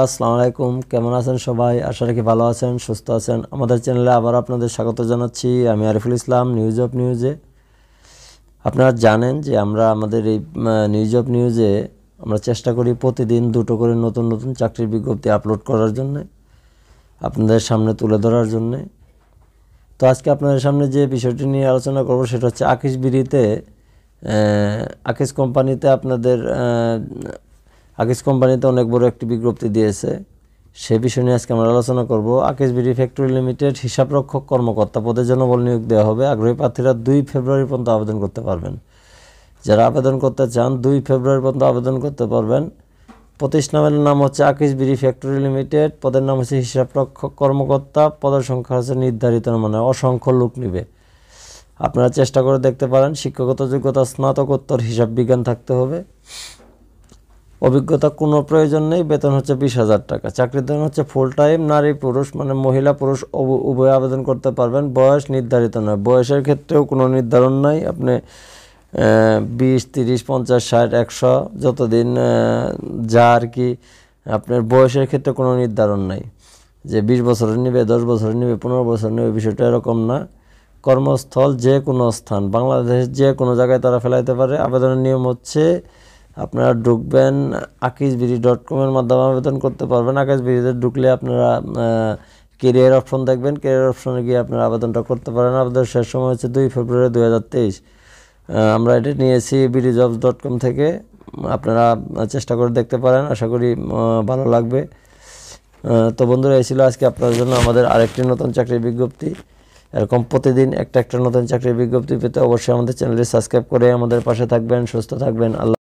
আসসালামু আলাইকুম কেমন আছেন সবাই আশা রাখি ভালো আছেন সুস্থ আছেন আমাদের চ্যানেলে আবার আপনাদের স্বাগত জানাচ্ছি আমি আরিফুল ইসলাম নিউজ অফ নিউজে আপনারা জানেন যে আমরা আমাদের এই নিউজ অফ নিউজে আমরা চেষ্টা করি প্রতিদিন দুটো করে নতুন নতুন চাকরির বিজ্ঞপ্তি আপলোড করার জন্য আপনাদের সামনে তুলে ধরার জন্যে তো আজকে আপনাদের সামনে যে বিষয়টি নিয়ে আলোচনা করব সেটা হচ্ছে আকিশ বিড়িতে আকিশ কোম্পানিতে আপনাদের আকিস কোম্পানিতে অনেক বড় একটি বিজ্ঞপ্তি দিয়েছে সে বিষয় নিয়ে আজকে আমরা আলোচনা করব আকিস বিডি ফ্যাক্টরি লিমিটেড হিসাবরক্ষক কর্মকর্তা পদের জন্য বল নিয়োগ দেওয়া হবে আগ্রহী প্রার্থীরা দুই ফেব্রুয়ারি পর্যন্ত আবেদন করতে পারবেন যারা আবেদন করতে চান দুই ফেব্রুয়ারি পর্যন্ত আবেদন করতে পারবেন প্রতিষ্ঠানের নাম হচ্ছে আকিস বিড়ি ফ্যাক্টরি লিমিটেড পদের নাম হচ্ছে হিসাবরক্ষক কর্মকর্তা পদের সংখ্যা হচ্ছে নির্ধারিত মানে অসংখ্য লোক নিবে আপনারা চেষ্টা করে দেখতে পারেন শিক্ষাগত যোগ্যতা স্নাতকোত্তর হিসাব বিজ্ঞান থাকতে হবে অভিজ্ঞতা কোনো প্রয়োজন নেই বেতন হচ্ছে বিশ হাজার টাকা চাকরির ধরন হচ্ছে ফুল টাইম নারী পুরুষ মানে মহিলা পুরুষ উভয় আবেদন করতে পারবেন বয়স নির্ধারিত নয় বয়সের ক্ষেত্রেও কোনো নির্ধারণ নাই আপনি বিশ তিরিশ পঞ্চাশ ষাট একশো যতদিন যা আর কি আপনার বয়সের ক্ষেত্রে কোনো নির্ধারণ নাই যে বিশ বছরের নেবে দশ বছরের নেবে পনেরো বছর নেবে বিষয়টা এরকম না কর্মস্থল যে কোনো স্থান বাংলাদেশ যে কোনো জায়গায় তারা ফেলাইতে পারে আবেদনের নিয়ম হচ্ছে আপনারা ঢুকবেন আকিসবিডি ডট কমের মাধ্যমে আবেদন করতে পারবেন আকাশ আকাশবিডিতে ঢুকলে আপনারা কেরিয়ার অপশন দেখবেন কেরিয়ার অপশনে গিয়ে আপনারা আবেদনটা করতে পারেন আবেদন শেষ সময় হচ্ছে দুই ফেব্রুয়ারি দু আমরা এটা নিয়েছি বিডি জবস ডট কম থেকে আপনারা চেষ্টা করে দেখতে পারেন আশা করি ভালো লাগবে তো বন্ধুরা এসেছিল আজকে আপনার জন্য আমাদের আরেকটি নতুন চাকরির বিজ্ঞপ্তি এরকম প্রতিদিন একটা একটা নতুন চাকরির বিজ্ঞপ্তি পেতে অবশ্যই আমাদের চ্যানেলটি সাবস্ক্রাইব করে আমাদের পাশে থাকবেন সুস্থ থাকবেন আল্লাহ